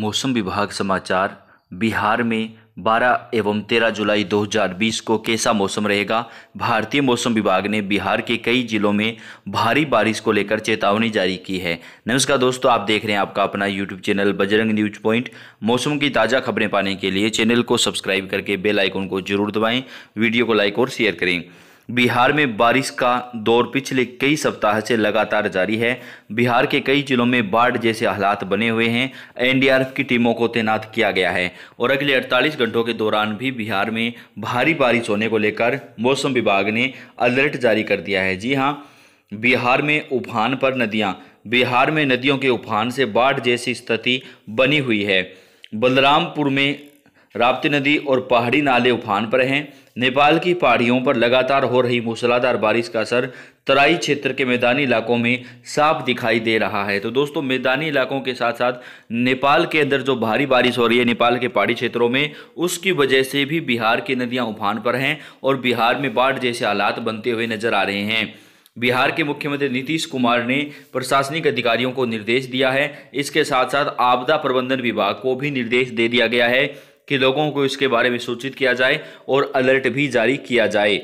मौसम विभाग समाचार बिहार में 12 एवं 13 जुलाई 2020 को कैसा मौसम रहेगा भारतीय मौसम विभाग ने बिहार के कई जिलों में भारी बारिश को लेकर चेतावनी जारी की है नमस्कार दोस्तों आप देख रहे हैं आपका अपना YouTube channel Bajrang news point मौसम की ताज़ा खबरें पाने के लिए चैनल को सब्सक्राइब करके बेल आइकन को जरूर दबाएं वीडियो को लाइक और शेयर करें बिहार में बारिश का दौर पिछले कई सप्ताह से लगातार जारी है बिहार के कई जिलों में बाढ़ जैसे हालात बने हुए हैं एनडीआरएफ की टीमों को तैनात किया गया है और अगले 48 घंटों के दौरान भी बिहार में भारी बारिश होने को लेकर मौसम विभाग ने अलर्ट जारी कर दिया है जी हाँ बिहार में उफान पर नदियाँ बिहार में नदियों के उफान से बाढ़ जैसी स्थिति बनी हुई है बलरामपुर में राप्ती नदी और पहाड़ी नाले उफान पर हैं नेपाल की पहाड़ियों पर लगातार हो रही मूसलाधार बारिश का असर तराई क्षेत्र के मैदानी इलाकों में साफ दिखाई दे रहा है तो दोस्तों मैदानी इलाकों के साथ साथ नेपाल के अंदर जो भारी बारिश हो रही है नेपाल के पहाड़ी क्षेत्रों में उसकी वजह से भी बिहार की नदियां उफान पर हैं और बिहार में बाढ़ जैसे हालात बनते हुए नजर आ रहे हैं बिहार के मुख्यमंत्री नीतीश कुमार ने प्रशासनिक अधिकारियों को निर्देश दिया है इसके साथ साथ आपदा प्रबंधन विभाग को भी निर्देश दे दिया गया है कि लोगों को इसके बारे में सूचित किया जाए और अलर्ट भी जारी किया जाए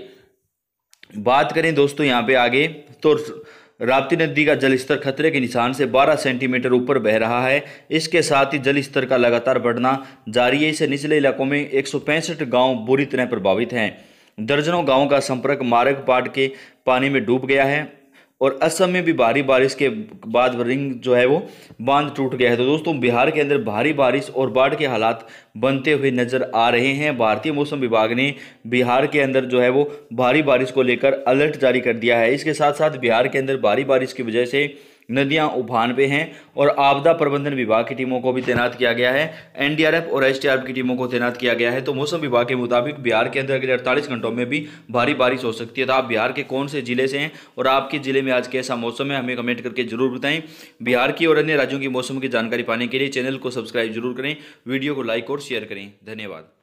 बात करें दोस्तों यहाँ पे आगे तो राप्ती नदी का जलस्तर खतरे के निशान से 12 सेंटीमीटर ऊपर बह रहा है इसके साथ ही जल स्तर का लगातार बढ़ना जारी है इसे निचले इलाकों में एक गांव बुरी तरह प्रभावित हैं दर्जनों गांवों का संपर्क मार्ग पाट के पानी में डूब गया है और असम में भी भारी बारिश के बाद रिंग जो है वो बांध टूट गया है तो दोस्तों बिहार के अंदर भारी बारिश और बाढ़ के हालात बनते हुए नजर आ रहे हैं भारतीय मौसम विभाग ने बिहार के अंदर जो है वो भारी बारिश को लेकर अलर्ट जारी कर दिया है इसके साथ साथ बिहार के अंदर भारी बारिश की वजह से नदियां उफान पे हैं और आपदा प्रबंधन विभाग की टीमों को भी तैनात किया गया है एनडीआरएफ और एसडीआरएफ की टीमों को तैनात किया गया है तो मौसम विभाग के मुताबिक बिहार के अंदर अगले अड़तालीस घंटों में भी भारी बारिश हो सकती है तो आप बिहार के कौन से जिले से हैं और आपके जिले में आज कैसा मौसम है हमें कमेंट करके जरूर बताएं बिहार की और अन्य राज्यों के मौसम की जानकारी पाने के लिए चैनल को सब्सक्राइब जरूर करें वीडियो को लाइक और शेयर करें धन्यवाद